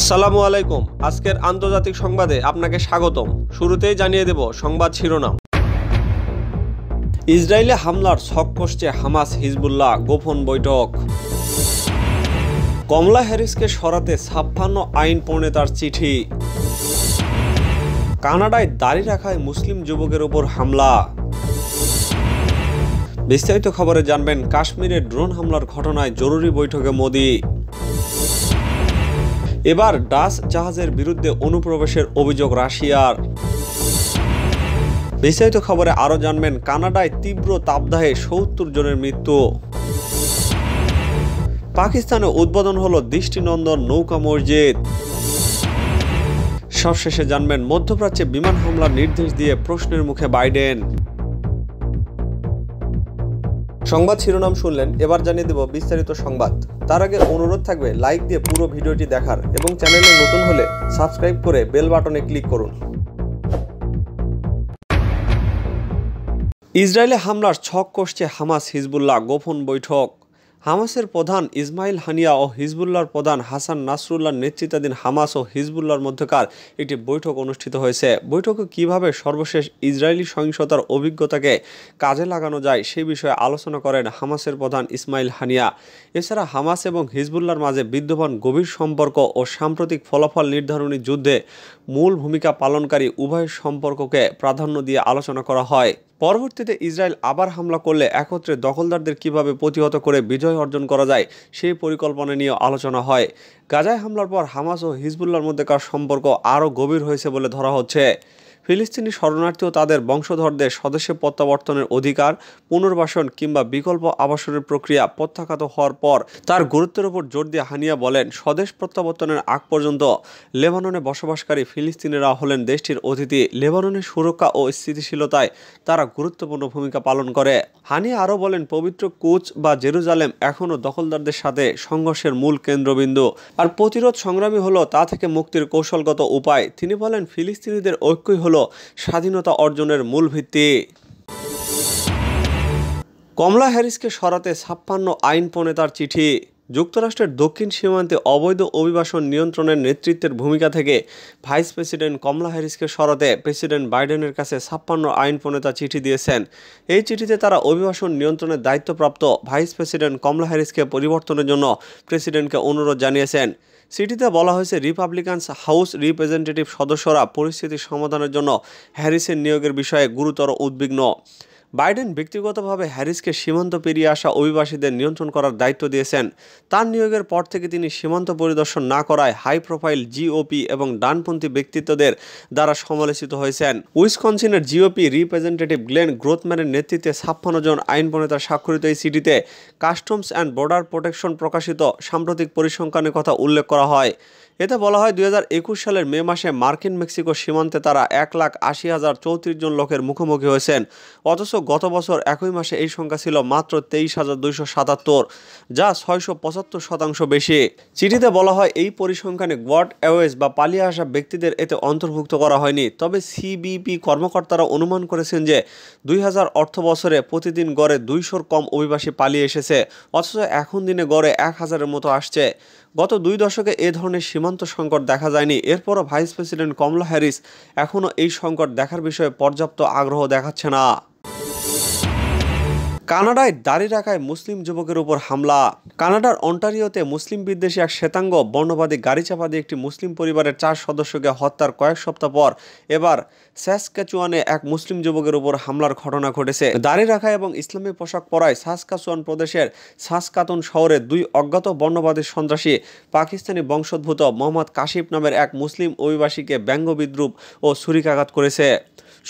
আসসালামু আলাইকুম আজকের আন্তর্জাতিক সংবাদে আপনাকে স্বাগতম শুরুতেই জানিয়ে দেব সংবাদ শিরোনাম ইসরায়েলে হামলার ছক কষছে হামাস হিজবুল্লাহ গোপন বৈঠক কমলা হ্যারিসকে সরাতে ছাপ্পান্ন আইন প্রণেতার চিঠি কানাডায় দাড়ি রাখায় মুসলিম যুবকের ওপর হামলা বিস্তারিত খবরে জানবেন কাশ্মীরে ড্রোন হামলার ঘটনায় জরুরি বৈঠকে মোদী এবার ডাস জাহাজের বিরুদ্ধে অনুপ্রবেশের অভিযোগ রাশিয়ার বিস্তারিত খবরে আরও জানবেন কানাডায় তীব্র তাপদাহে সত্তর জনের মৃত্যু পাকিস্তানে উদ্বোধন হলো দৃষ্টিনন্দন নৌকা মসজিদ সবশেষে জানবেন মধ্যপ্রাচ্যে বিমান হামলার নির্দেশ দিয়ে প্রশ্নের মুখে বাইডেন সংবাদ শিরোনাম শুনলেন এবার জানিয়ে দেব বিস্তারিত সংবাদ তার আগে অনুরোধ থাকবে লাইক দিয়ে পুরো ভিডিওটি দেখার এবং চ্যানেলে নতুন হলে সাবস্ক্রাইব করে বেল বাটনে ক্লিক করুন ইসরায়েলে হামলার ছক কষছে হামাস হিজবুল্লাহ গোপন বৈঠক হামাসের প্রধান ইসমাইল হানিয়া ও হিজবুল্লার প্রধান হাসান নাসরুল্লাহর নেতৃত্বাধীন হামাস ও হিজবুল্লার মধ্যকার একটি বৈঠক অনুষ্ঠিত হয়েছে বৈঠকে কিভাবে সর্বশেষ ইসরায়েলি সহিংসতার অভিজ্ঞতাকে কাজে লাগানো যায় সে বিষয়ে আলোচনা করেন হামাসের প্রধান ইসমাইল হানিয়া এছাড়া হামাস এবং হিজবুল্লার মাঝে বিদ্যমান গভীর সম্পর্ক ও সাম্প্রতিক ফলাফল নির্ধারণী যুদ্ধে মূল ভূমিকা পালনকারী উভয় সম্পর্ককে প্রাধান্য দিয়ে আলোচনা করা হয় পরবর্তীতে ইসরায়েল আবার হামলা করলে একত্রে দখলদারদের কিভাবে প্রতিহত করে বিজয় অর্জন করা যায় সেই পরিকল্পনা নিয়ে আলোচনা হয় গাজায় হামলার পর হামাস ও হিজবুল্লার মধ্যেকার সম্পর্ক আরও গভীর হয়েছে বলে ধরা হচ্ছে ফিলিস্তিনি শরণার্থী ও তাদের বংশধরদের স্বদেশে প্রত্যাবর্তনের অধিকার পুনর্বাসন কিংবা বিকল্প আবাসনের প্রক্রিয়া প্রত্যাখ্যাত হওয়ার পর তার গুরুত্বের উপর জোর দিয়ে হানিয়া বলেন স্বদেশ প্রত্যাবর্তনের আগ পর্যন্ত লেবাননে বসবাসকারী ফিলিস্তিনিরা হলেন দেশটির অতিথি লেবাননের সুরক্ষা ও স্থিতিশীলতায় তারা গুরুত্বপূর্ণ ভূমিকা পালন করে হানিয়া আরও বলেন পবিত্র কুচ বা জেরুজালেম এখনও দখলদারদের সাথে সংঘর্ষের মূল কেন্দ্রবিন্দু আর প্রতিরোধ সংগ্রামী হলো তা থেকে মুক্তির কৌশলগত উপায় তিনি বলেন ফিলিস্তিনিদের ঐক্যই হলো স্বাধীনতা অর্জনের মূল ভিত্তি কমলা হ্যারিসকে সরাতে ছাপ্পান্ন আইন প্রণেতার চিঠি যুক্তরাষ্ট্রের দক্ষিণ সীমান্তে অবৈধ অভিবাসন নিয়ন্ত্রণের নেতৃত্বের ভূমিকা থেকে ভাইস প্রেসিডেন্ট কমলা হ্যারিসকে সরাতে প্রেসিডেন্ট বাইডেনের কাছে ছাপ্পান্ন আইন প্রণেতা চিঠি দিয়েছেন এই চিঠিতে তারা অভিবাসন নিয়ন্ত্রণের দায়িত্বপ্রাপ্ত ভাইস প্রেসিডেন্ট কমলা হ্যারিসকে পরিবর্তনের জন্য প্রেসিডেন্টকে অনুরোধ জানিয়েছেন সিটিতে বলা হয়েছে রিপাবলিকানস হাউস রিপ্রেজেন্টেটিভ সদস্যরা পরিস্থিতি সমাধানের জন্য হ্যারিসের নিয়োগের বিষয়ে গুরুতর উদ্বিগ্ন বাইডেন ব্যক্তিগতভাবে হ্যারিসকে সীমান্ত পেরিয়ে আসা অভিবাসীদের নিয়ন্ত্রণ করার দায়িত্ব দিয়েছেন তার নিয়োগের পর থেকে তিনি সীমান্ত পরিদর্শন না করায় হাই প্রোফাইল জিওপি এবং ডানপন্থী ব্যক্তিত্বদের দ্বারা সমালোচিত হয়েছেন উইসকনসিনের জিওপি রিপ্রেজেন্টেটিভ গ্লেন গ্রোথম্যানের নেতৃত্বে ছাপ্পান্ন জন আইন প্রণেতা স্বাক্ষরিত এই সিটিতে কাস্টমস অ্যান্ড বর্ডার প্রোটেকশন প্রকাশিত সাম্প্রতিক পরিসংখ্যানের কথা উল্লেখ করা হয় এতে বলা হয় দুই সালের মে মাসে মার্কিন মেক্সিকো সীমান্তে তারা এক লাখ আশি হাজার চৌত্রিশ জন লোকের মুখোমুখি হয়েছেন অথচ গত বছর একই মাসে এই সংখ্যা ছিল মাত্র তেইশ হাজার দুইশো সাতাত্তর যা ছয়শো পঁচাত্তর শতাংশ বেশি চিঠিতে বলা হয় এই পরিসংখ্যানে গোয়াড অ্যাওয়েজ বা পালিয়ে আসা ব্যক্তিদের এতে অন্তর্ভুক্ত করা হয়নি তবে সিবিপি কর্মকর্তারা অনুমান করেছেন যে দুই হাজার অর্থ বছরে প্রতিদিন গড়ে দুইশোর কম অভিবাসী পালিয়ে এসেছে অথচ এখন দিনে গড়ে এক হাজারের মতো আসছে গত দুই দশকে এ ধরনের সীমান্ত চূড়ান্ত সংকট দেখা যায়নি এরপরও ভাইস প্রেসিডেন্ট কমলা হ্যারিস এখনও এই সংকট দেখার বিষয়ে পর্যাপ্ত আগ্রহ দেখাচ্ছে না কানাডায় দাড়ি রাখায় মুসলিম যুবকের উপর হামলা কানাডার অন্টারিওতে মুসলিম বিদ্বেষী এক শ্বেতাঙ্গ বর্ণবাদী গাড়ি চাপা দিয়ে একটি মুসলিম পরিবারের চার সদস্যকে হত্যার কয়েক সপ্তাহ পর এবার স্যাসকাচুয়ানে এক মুসলিম যুবকের উপর হামলার ঘটনা ঘটেছে দাড়ি রাখা এবং ইসলামী পোশাক পরায় সাসকাচুয়ান প্রদেশের সাসকাতুন শহরে দুই অজ্ঞাত বর্ণবাদী সন্ত্রাসী পাকিস্তানি বংশোদ্ভূত মোহাম্মদ কাশিফ নামের এক মুসলিম অভিবাসীকে ব্যঙ্গ বিদ্রুপ ও ছুরিকাঘাত করেছে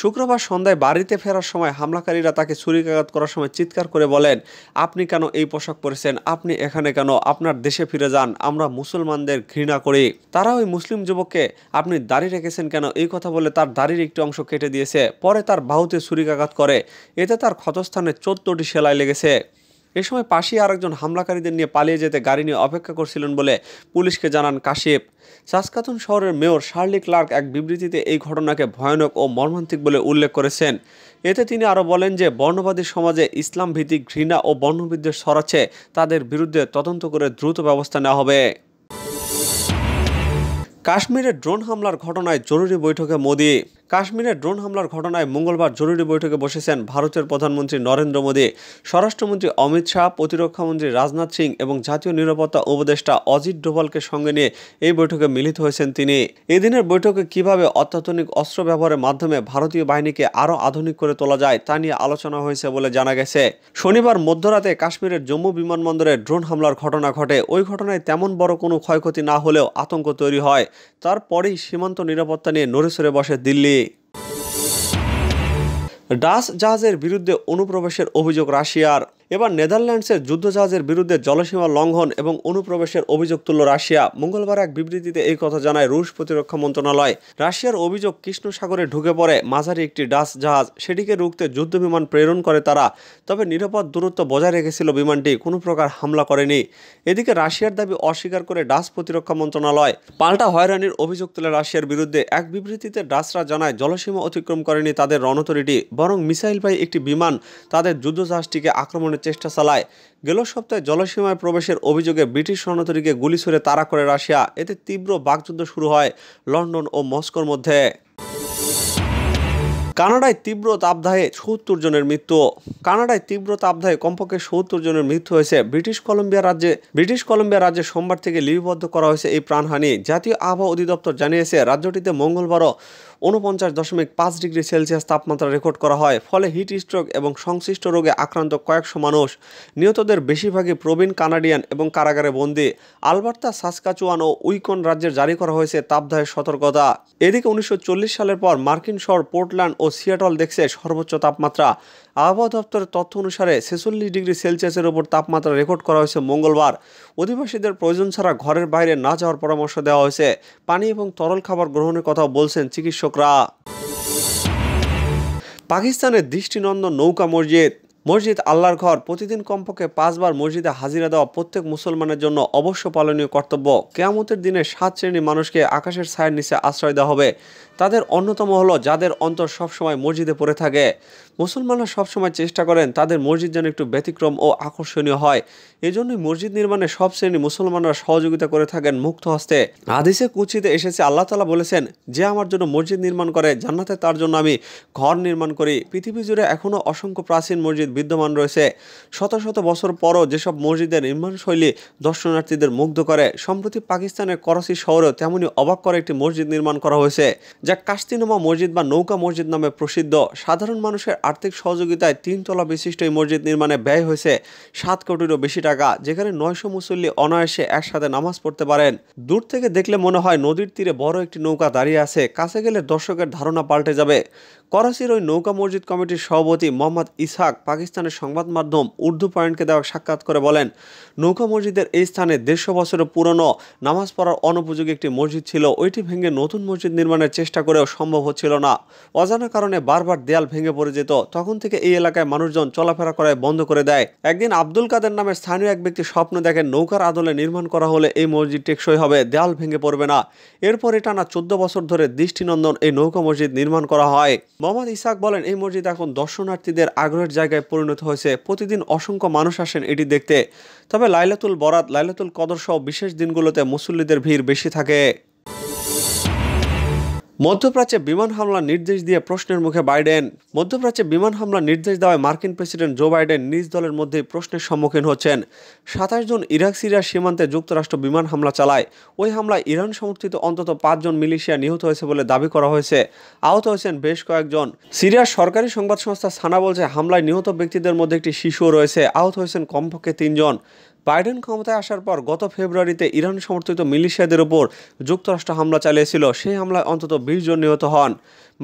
শুক্রবার সন্ধ্যায় বাড়িতে ফেরার সময় হামলাকারীরা তাকে ছুরিকাঘাত করার সময় চিৎকার করে বলেন আপনি কেন এই পোশাক পরেছেন আপনি এখানে কেন আপনার দেশে ফিরে যান আমরা মুসলমানদের ঘৃণা করি তারা ওই মুসলিম যুবককে আপনি দাঁড়িয়ে রেখেছেন কেন এই কথা বলে তার দাড়ির একটি অংশ কেটে দিয়েছে পরে তার বাহুতে ছুরিকাঘাত করে এতে তার ক্ষতস্থানে চোদ্দটি সেলাই লেগেছে এ সময় পাশে আরেকজন হামলাকারীদের নিয়ে পালিয়ে যেতে গাড়ি নিয়ে অপেক্ষা করছিলেন বলে পুলিশকে জানান কাশিপ সাসকাতুন শহরের মেয়র শার্লি ক্লার্ক এক বিবৃতিতে এই ঘটনাকে ভয়ানক ও মর্মান্তিক বলে উল্লেখ করেছেন এতে তিনি আরও বলেন যে বর্ণবাদী সমাজে ইসলাম ভিত্তিক ঘৃণা ও বর্ণবিদ্বেষ ছড়াচ্ছে তাদের বিরুদ্ধে তদন্ত করে দ্রুত ব্যবস্থা নেওয়া হবে কাশ্মীরে ড্রোন হামলার ঘটনায় জরুরি বৈঠকে মোদী কাশ্মীরে ড্রোন হামলার ঘটনায় মঙ্গলবার জরুরি বৈঠকে বসেছেন ভারতের প্রধানমন্ত্রী নরেন্দ্র মোদী স্বরাষ্ট্রমন্ত্রী অমিত শাহ প্রতিরক্ষামন্ত্রী রাজনাথ সিং এবং জাতীয় নিরাপত্তা উপদেষ্টা অজিত ডোভালকে সঙ্গে নিয়ে এই বৈঠকে মিলিত হয়েছেন তিনি এদিনের বৈঠকে কিভাবে অত্যাধুনিক অস্ত্র ব্যবহারের মাধ্যমে ভারতীয় বাহিনীকে আরও আধুনিক করে তোলা যায় তা নিয়ে আলোচনা হয়েছে বলে জানা গেছে শনিবার মধ্যরাতে কাশ্মীরের জম্মু বিমানবন্দরে ড্রোন হামলার ঘটনা ঘটে ওই ঘটনায় তেমন বড় কোনো ক্ষয়ক্ষতি না হলেও আতঙ্ক তৈরি হয় তারপরেই সীমান্ত নিরাপত্তা নিয়ে নড়েচড়ে বসে দিল্লি ডাস জাহাজের বিরুদ্ধে অনুপ্রবেশের অভিযোগ রাশিয়ার এবার নেদারল্যান্ডসের যুদ্ধজাহাজের বিরুদ্ধে জলসীমা লঙ্ঘন এবং অনুপ্রবেশের অভিযোগ তুলল রাশিয়া মঙ্গলবার এক বিবৃতিতে এই কথা জানায় রুশ প্রতিরক্ষা মন্ত্রণালয় রাশিয়ার অভিযোগ কৃষ্ণ সাগরে ঢুকে পড়ে মাঝারি একটি ডাস জাহাজ সেটিকে রুখতে যুদ্ধবিমান প্রেরণ করে তারা তবে নিরাপদ দূরত্ব বজায় রেখেছিল বিমানটি কোনো প্রকার হামলা করেনি এদিকে রাশিয়ার দাবি অস্বীকার করে ডাস প্রতিরক্ষা মন্ত্রণালয় পাল্টা হয়রানির অভিযোগ তুলে রাশিয়ার বিরুদ্ধে এক বিবৃতিতে ডাসরা জানায় জলসীমা অতিক্রম করেনি তাদের রণতরিটি বরং মিসাইল পাই একটি বিমান তাদের যুদ্ধজাহাজটিকে আক্রমণে উদ্ধারের চেষ্টা চালায় গেল সপ্তাহে জলসীমায় প্রবেশের অভিযোগে ব্রিটিশ সৈন্যতরীকে গুলি ছুড়ে তাড়া করে রাশিয়া এতে তীব্র বাকযুদ্ধ শুরু হয় লন্ডন ও মস্কোর মধ্যে কানাডায় তীব্র তাপদাহে সত্তর জনের মৃত্যু কানাডায় তীব্র তাপদাহে কমপক্ষে সত্তর জনের মৃত্যু হয়েছে ব্রিটিশ কলম্বিয়া রাজ্যে ব্রিটিশ কলম্বিয়া রাজ্যে সোমবার থেকে লিপিবদ্ধ করা হয়েছে এই প্রাণহানি জাতীয় আবহাওয়া অধিদপ্তর জানিয়েছে রাজ্যটিতে মঙ্গলবারও উনপঞ্চাশ দশমিক পাঁচ ডিগ্রি সেলসিয়াস তাপমাত্রা রেকর্ড করা হয় ফলে হিট স্ট্রোক এবং সংশ্লিষ্ট রোগে আক্রান্ত কয়েকশো মানুষ নিহতদের বেশিরভাগই প্রবীণ কানাডিয়ান এবং কারাগারে বন্দী আলবার্তা সাসকাচুয়ান ও উইকন রাজ্যের জারি করা হয়েছে তাপদাহের সতর্কতা এদিকে উনিশশো সালের পর মার্কিন শহর পোর্টল্যান্ড ও সিয়াটল দেখছে সর্বোচ্চ তাপমাত্রা আবহাওয়া দপ্তরের তথ্য অনুসারে ছেচল্লিশ ডিগ্রি সেলসিয়াসের ওপর তাপমাত্রা রেকর্ড করা হয়েছে মঙ্গলবার অধিবাসীদের প্রয়োজন ছাড়া ঘরের বাইরে না যাওয়ার পরামর্শ দেওয়া হয়েছে পানি এবং তরল খাবার গ্রহণের কথা বলছেন চিকিৎসকরা পাকিস্তানের দৃষ্টিনন্দন নৌকা মসজিদ মসজিদ আল্লাহর ঘর প্রতিদিন কমপক্ষে পাঁচবার মসজিদে হাজিরা দেওয়া প্রত্যেক মুসলমানের জন্য অবশ্য পালনীয় কর্তব্য কেয়ামতের দিনে সাত শ্রেণীর মানুষকে আকাশের ছায়ের নিচে আশ্রয় দেওয়া হবে তাদের অন্যতম হলো যাদের অন্তর সবসময় মসজিদে পড়ে থাকে মুসলমানরা সবসময় চেষ্টা করেন তাদের মসজিদ যেন একটু ব্যতিক্রম ও আকর্ষণীয় হয় এজন্যই মসজিদ নির্মাণে সব শ্রেণী মুসলমানরা সহযোগিতা করে থাকেন মুক্ত হস্তে আদিসে কুচিতে এসেছে আল্লাহ তালা বলেছেন যে আমার জন্য মসজিদ নির্মাণ করে জান্নাতে তার জন্য আমি ঘর নির্মাণ করি পৃথিবী জুড়ে এখনও অসংখ্য প্রাচীন মসজিদ বিদ্যমান রয়েছে শত শত বছর পরও যেসব মসজিদের নির্মাণশৈলী দর্শনার্থীদের মুগ্ধ করে সম্প্রতি পাকিস্তানের করাচি শহরেও তেমনই অবাক করে একটি মসজিদ নির্মাণ করা হয়েছে যা কাস্তিনামা মসজিদ বা নৌকা মসজিদ নামে প্রসিদ্ধ সাধারণ মানুষের আর্থিক সহযোগিতায় তিনতলা বিশিষ্ট এই মসজিদ নির্মাণে ব্যয় হয়েছে সাত কোটিরও বেশি টাকা যেখানে নয়শো মুসল্লি অনায়াসে একসাথে নামাজ পড়তে পারেন দূর থেকে দেখলে মনে হয় নদীর তীরে বড় একটি নৌকা দাঁড়িয়ে আছে কাছে গেলে দর্শকের ধারণা পাল্টে যাবে করাচির ওই নৌকা মসজিদ কমিটির সভাপতি মোহাম্মদ ইসাক পাকিস্তানের সংবাদ মাধ্যম উর্দু পয়েন্টকে দেওয়া সাক্ষাৎ করে বলেন নৌকা মসজিদের এই স্থানে দেড়শো বছরের পুরনো নামাজ পড়ার অনুপযোগী একটি মসজিদ ছিল ওইটি ভেঙে নতুন মসজিদ নির্মাণের চেষ্টা করেও সম্ভব হচ্ছিল না অজানা কারণে বারবার দেয়াল ভেঙে পড়ে যেত তখন থেকে এই এলাকায় মানুষজন চলাফেরা করায় বন্ধ করে দেয় একদিন আব্দুল কাদের নামের স্থানীয় এক ব্যক্তি স্বপ্ন দেখেন নৌকার আদলে নির্মাণ করা হলে এই মসজিদ টেকসই হবে দেয়াল ভেঙে পড়বে না এরপরে টানা চোদ্দ বছর ধরে দৃষ্টিনন্দন এই নৌকা মসজিদ নির্মাণ করা হয় মোহাম্মদ ইসাক বলেন এই মসজিদ এখন দর্শনার্থীদের আগ্রহের জায়গায় পরিণত হয়েছে প্রতিদিন অসংখ্য মানুষ আসেন এটি দেখতে তবে লাইলাতুল বরাত লাইলাতুল কদর সহ বিশেষ দিনগুলোতে মুসল্লিদের ভিড় বেশি থাকে মধ্যপ্রাচ্যে বিমান হামলার নির্দেশ দিয়ে প্রশ্নের মুখে বাইডেন মধ্যপ্রাচ্যে বিমান হামলার নির্দেশ দেওয়ায় মার্কিন প্রেসিডেন্ট জো বাইডেন নিজ দলের মধ্যে প্রশ্নের সম্মুখীন হচ্ছেন সাতাশ জন ইরাক সিরিয়ার সীমান্তে যুক্তরাষ্ট্র বিমান হামলা চালায় ওই হামলায় ইরান সমর্থিত অন্তত পাঁচজন মিলিশিয়া নিহত হয়েছে বলে দাবি করা হয়েছে আহত হয়েছেন বেশ কয়েকজন সিরিয়ার সরকারি সংবাদ সংস্থা সানা বলছে হামলায় নিহত ব্যক্তিদের মধ্যে একটি শিশুও রয়েছে আহত হয়েছেন কমপক্ষে তিনজন বাইডেন ক্ষমতায় আসার পর গত ফেব্রুয়ারিতে ইরান সমর্থিত মিলিশিয়াদের ওপর যুক্তরাষ্ট্র হামলা চালিয়েছিল সেই হামলায় অন্তত বিশ জন নিহত হন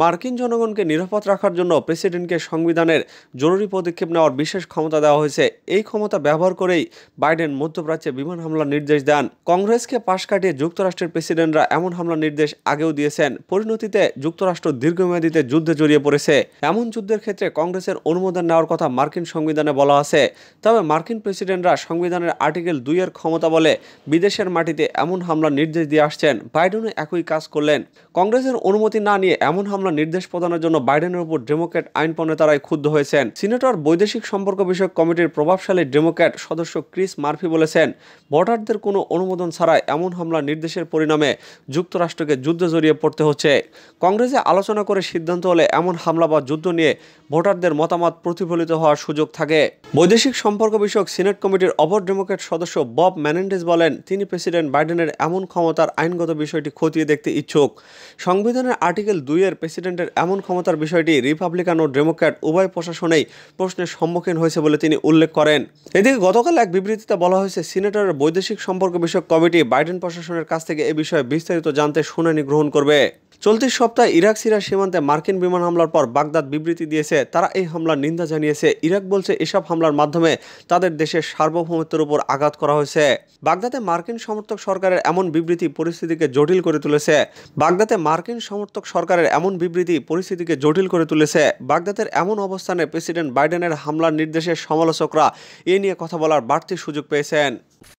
মার্কিন জনগণকে নিরাপদ রাখার জন্য প্রেসিডেন্টকে সংবিধানের জরুরি পদক্ষেপ নেওয়ার বিশেষ ক্ষমতা দেওয়া হয়েছে এই ক্ষমতা ব্যবহার করেই বাইডেন মধ্যপ্রাচ্যে বিমান হামলার নির্দেশ দেন কংগ্রেসকে পাশ কাটিয়ে যুক্তরাষ্ট্রের প্রেসিডেন্টরা এমন হামলার নির্দেশ আগেও দিয়েছেন পরিণতিতে যুক্তরাষ্ট্র দীর্ঘমেয়াদীতে যুদ্ধে জড়িয়ে পড়েছে এমন যুদ্ধের ক্ষেত্রে কংগ্রেসের অনুমোদন নেওয়ার কথা মার্কিন সংবিধানে বলা আছে তবে মার্কিন প্রেসিডেন্টরা সংবিধানের আর্টিকেল দুইয়ের ক্ষমতা বলে বিদেশের মাটিতে এমন হামলার নির্দেশ দিয়ে আসছেন বাইডেনও একই কাজ করলেন কংগ্রেসের অনুমতি না নিয়ে এমন হামলা মামলার নির্দেশ প্রদানের জন্য বাইডেনের উপর ডেমোক্র্যাট আইন প্রণেতারাই ক্ষুব্ধ হয়েছেন সিনেটর বৈদেশিক সম্পর্ক বিষয়ক কমিটির প্রভাবশালী ডেমোক্র্যাট সদস্য ক্রিস মার্ফি বলেছেন ভোটারদের কোনো অনুমোদন ছাড়া এমন হামলার নির্দেশের পরিণামে যুক্তরাষ্ট্রকে যুদ্ধ জড়িয়ে পড়তে হচ্ছে কংগ্রেসে আলোচনা করে সিদ্ধান্ত হলে এমন হামলা বা যুদ্ধ নিয়ে ভোটারদের মতামত প্রতিফলিত হওয়ার সুযোগ থাকে বৈদেশিক সম্পর্ক বিষয়ক সিনেট কমিটির অপর ডেমোক্রেট সদস্য বব ম্যানেন্ডেস বলেন তিনি প্রেসিডেন্ট বাইডেনের এমন ক্ষমতার আইনগত বিষয়টি খতিয়ে দেখতে ইচ্ছুক সংবিধানের আর্টিকেল দুইয়ের প্রেসিডেন্ট প্রেসিডেন্টের এমন ক্ষমতার বিষয়টি রিপাবলিকান ও ডেমোক্র্যাট উভয় প্রশাসনেই প্রশ্নের সম্মুখীন হয়েছে বলে তিনি উল্লেখ করেন এদিকে গতকাল এক বিবৃতিতে বলা হয়েছে সিনেটরের বৈদেশিক সম্পর্ক বিষয়ক কমিটি বাইডেন প্রশাসনের কাছ থেকে এ বিষয়ে বিস্তারিত জানতে শুনানি গ্রহণ করবে চলতি সপ্তাহে ইরাক সিরিয়া সীমান্তে মার্কিন বিমান হামলার পর বাগদাদ বিবৃতি দিয়েছে তারা এই হামলার নিন্দা জানিয়েছে ইরাক বলছে এসব হামলার মাধ্যমে তাদের দেশের সার্বভৌমত্বের উপর আঘাত করা হয়েছে বাগদাদে মার্কিন সমর্থক সরকারের এমন বিবৃতি পরিস্থিতিকে জটিল করে তুলেছে বাগদাদে মার্কিন সমর্থক সরকারের এমন বিবৃতি পরিস্থিতিকে জটিল করে তুলেছে বাগদাদের এমন অবস্থানে প্রেসিডেন্ট বাইডেনের হামলার নির্দেশে সমালোচকরা এ নিয়ে কথা বলার বাড়তি সুযোগ পেয়েছেন